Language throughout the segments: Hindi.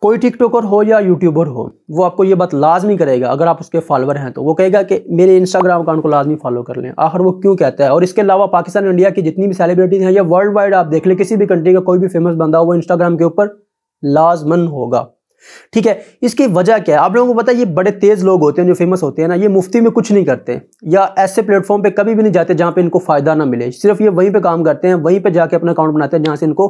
कोई टिकटॉकर हो या यूट्यूबर हो वो आपको ये बात लाजमी करेगा अगर आप उसके फॉलोअर हैं तो वो कहेगा कि मेरे इंस्टाग्राम अकाउंट को लाजमी फॉलो कर लें आखिर वो क्यों कहता है और इसके अलावा पाकिस्तान इंडिया की जितनी भी सेलिब्रिटीज़ हैं या वर्ल्ड वाइड आप देख लें किसी भी कंट्री का कोई भी फेमस बंदा वो इंस्टाग्राम के ऊपर लाजमन होगा ठीक है इसकी वजह क्या है आप लोगों को पता है ये बड़े तेज़ लोग होते हैं जो फेमस होते हैं ना ये मुफ्ती में कुछ नहीं करते या ऐसे प्लेटफॉर्म पे कभी भी नहीं जाते जहाँ पे इनको फ़ायदा ना मिले सिर्फ ये वहीं पे काम करते हैं वहीं पे जाके अपना अकाउंट बनाते हैं जहाँ से इनको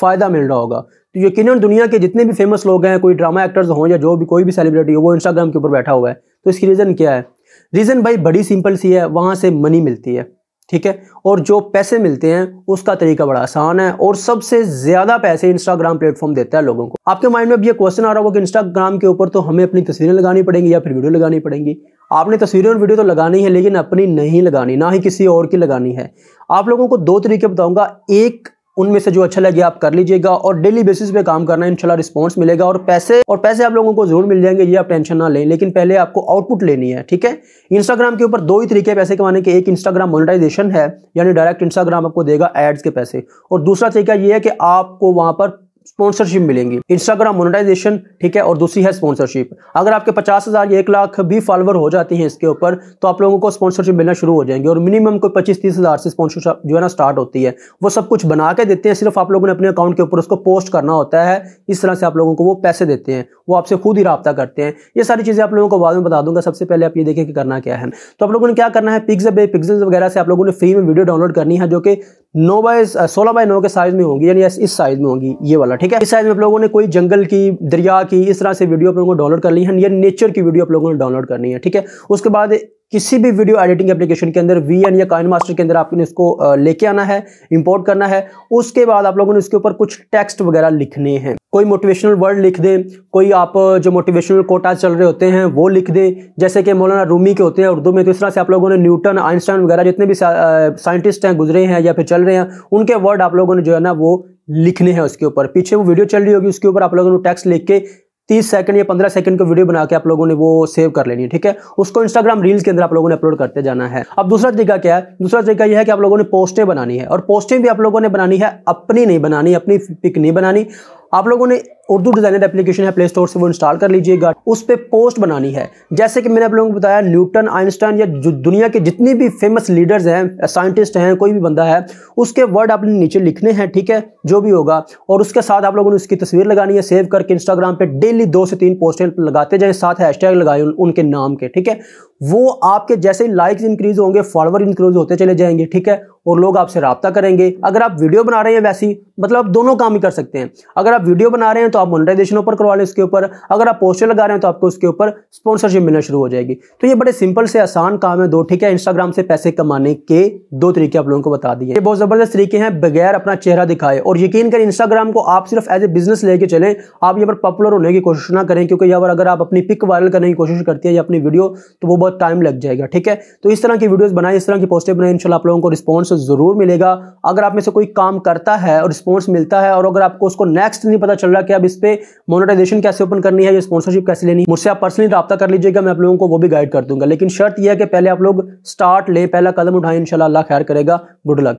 फ़ायदा मिल रहा होगा तो यकीन दुनिया के जितने भी फेमस लोग हैं कोई ड्रामा एक्टर्स हों या जो भी कोई भी सेलिब्रिटी हो वो इंस्टाग्राम के ऊपर बैठा हुआ है तो इसकी रीज़न क्या है रीज़न भाई बड़ी सिंपल सी है वहाँ से मनी मिलती है ठीक है और जो पैसे मिलते हैं उसका तरीका बड़ा आसान है और सबसे ज़्यादा पैसे इंस्टाग्राम प्लेटफॉर्म देता है लोगों को आपके माइंड में अब ये क्वेश्चन आ रहा होगा कि इंस्टाग्राम के ऊपर तो हमें अपनी तस्वीरें लगानी पड़ेंगी या फिर वीडियो लगानी पड़ेंगी आपने तस्वीरें और वीडियो तो लगानी है लेकिन अपनी नहीं लगानी ना ही किसी और की लगानी है आप लोगों को दो तरीके बताऊंगा एक उनमें से जो अच्छा लगे आप कर लीजिएगा और डेली बेसिस पे काम करना इंशाल्लाह रिस्पांस मिलेगा और पैसे और पैसे आप लोगों को जरूर मिल जाएंगे ये आप टेंशन ना लें लेकिन पहले आपको आउटपुट लेनी है ठीक है इंस्टाग्राम के ऊपर दो ही तरीके पैसे कमाने के एक इंस्टाग्राम मोनिटाइजेशन है यानी डायरेक्ट इंस्टाग्राम आपको देगा एड्स के पैसे और दूसरा तरीका यह है कि आपको वहां पर स्पॉन्सरशिप मिलेंगी इंस्टाग्राम मोनेटाइजेशन ठीक है और दूसरी है स्पॉन्सरशिप अगर आपके पचास हज़ार एक लाख भी फॉलोअर हो जाती हैं इसके ऊपर तो आप लोगों को स्पॉन्सरशिप मिलना शुरू हो जाएंगे और मिनिमम कोई पच्चीस तीस हज़ार से स्पॉन्सरशिप जो है ना स्टार्ट होती है वो सब कुछ बना के देते हैं सिर्फ आप लोगों ने अपने अकाउंट के ऊपर उसको पोस्ट करना होता है इस तरह से आप लोगों को वो पैसे देते हैं वो आपसे खुद ही रबता करते हैं ये सारी चीज़ें आप लोगों को बाद में बता दूंगा सबसे पहले आप ये देखें कि करना क्या है तो आप लोगों ने क्या करना है पिक्स पिक्सल्स वगैरह से आप लोगों ने फ्री में वीडियो डाउनलोड करनी है जो कि नौ बाय सोलह बाय नौ के साइज में होंगी यानी इस साइज में होंगी ये वाला ठीक है इस साइज में आप लोगों ने कोई जंगल की दरिया की इस तरह से वीडियो आप लोगों को डाउनलोड कर ली है या नेचर की वीडियो आप लोगों ने डाउनलोड करनी है ठीक है उसके बाद किसी भी वीडियो एडिटिंग एप्लीकेशन के अंदर वी एन या काइन मास्टर के अंदर आपने इसको लेके आना है इंपोर्ट करना है उसके बाद आप लोगों ने इसके ऊपर कुछ टेक्स्ट वगैरह लिखने हैं कोई मोटिवेशनल वर्ड लिख दें कोई आप जो मोटिवेशनल कोटा चल रहे होते हैं वो लिख दें जैसे कि मौलाना रूमी के होते हैं उर्दू में तो इस तरह से आप लोगों ने न्यूटन आइंस्टाइन वगैरह जितने भी साइंटिस्ट हैं गुजरे हैं या फिर चल रहे हैं उनके वर्ड आप लोगों ने जो है ना वो लिखने हैं उसके ऊपर पीछे वो वीडियो चल रही होगी उसके ऊपर आप लोगों ने टैक्स लिख के तीस सेकंड या पंद्रह सेकंड का वीडियो बना के आप लोगों ने वो सेव कर लेनी है ठीक है उसको इंस्टाग्राम रील्स के अंदर आप लोगों ने अपलोड करते जाना है अब दूसरा तरीका क्या है दूसरा तरीका यह है कि आप लोगों ने पोस्टें बनानी है और पोस्टें भी आप लोगों ने बनानी है अपनी नहीं बनानी अपनी पिक नहीं बनानी आप लोगों ने उर्दू डिज़ाइनर एप्लीकेशन है प्ले स्टोर से वो इंस्टॉल कर लीजिएगा उस पर पोस्ट बनानी है जैसे कि मैंने आप लोगों को बताया न्यूटन आइंस्टाइन या जो दुनिया के जितने भी फेमस लीडर्स हैं साइंटिस्ट हैं कोई भी बंदा है उसके वर्ड आपने नीचे लिखने हैं ठीक है जो भी होगा और उसके साथ आप लोगों ने उसकी तस्वीर लगानी है सेव करके इंस्टाग्राम पर डेली दो से तीन पोस्टें लगाते जाएँ साथ हैशटैग लगाए उनके नाम के ठीक है वो आपके जैसे लाइक्स इंक्रीज होंगे फॉलोवर इंक्रीज होते चले जाएंगे ठीक है और लोग आपसे रबता करेंगे अगर आप वीडियो बना रहे हैं वैसी मतलब आप दोनों काम ही कर सकते हैं अगर आप वीडियो बना रहे हैं तो आप मोनिटाइजेशन ऊपर करवा लें उसके ऊपर अगर आप पोस्टर लगा रहे हैं तो आपको उसके ऊपर स्पॉन्सरशिप मिलना शुरू हो जाएगी तो ये बड़े सिंपल से आसान काम है दो ठीक है इंस्टाग्राम से पैसे कमाने के दो तरीके आप लोगों को बता दिए ये बहुत ज़बरदस्त तरीके हैं बगैर अपना चेहरा दिखाए और यकीन करें इंस्टाग्राम को आप सिर्फ एज ए बिजनेस लेके चलें आप यहाँ पर पॉपुलर होने की कोशिश ना करें क्योंकि यहाँ पर अगर आप अपनी पिक वायरल करने की कोशिश करती है या अपनी वीडियो तो वो बहुत टाइम लग जाएगा ठीक है तो इस तरह की वीडियोज़ बनाए इस तरह की पोस्टें बनाए इन आप लोगों को रिस्पॉन्स ज़रूर मिलेगा अगर आप में से कोई काम करता है और रिस्पॉन्स मिलता है और अगर आपको उसको नेक्स्ट नहीं पता चल रहा कि अब इस पर मोनोटाइजेशन कैसे ओपन करनी है या स्पॉन्सरशिप कैसे लेनी है मुझसे आप पर्सनली रब्ता कर लीजिएगा मैं आप लोगों को वो भी गाइड कर दूंगा लेकिन शर्त यह है कि पहले आप लोग स्टार्ट ले पहला कदम उठाएं इंशाल्लाह खैर करेगा गुड लक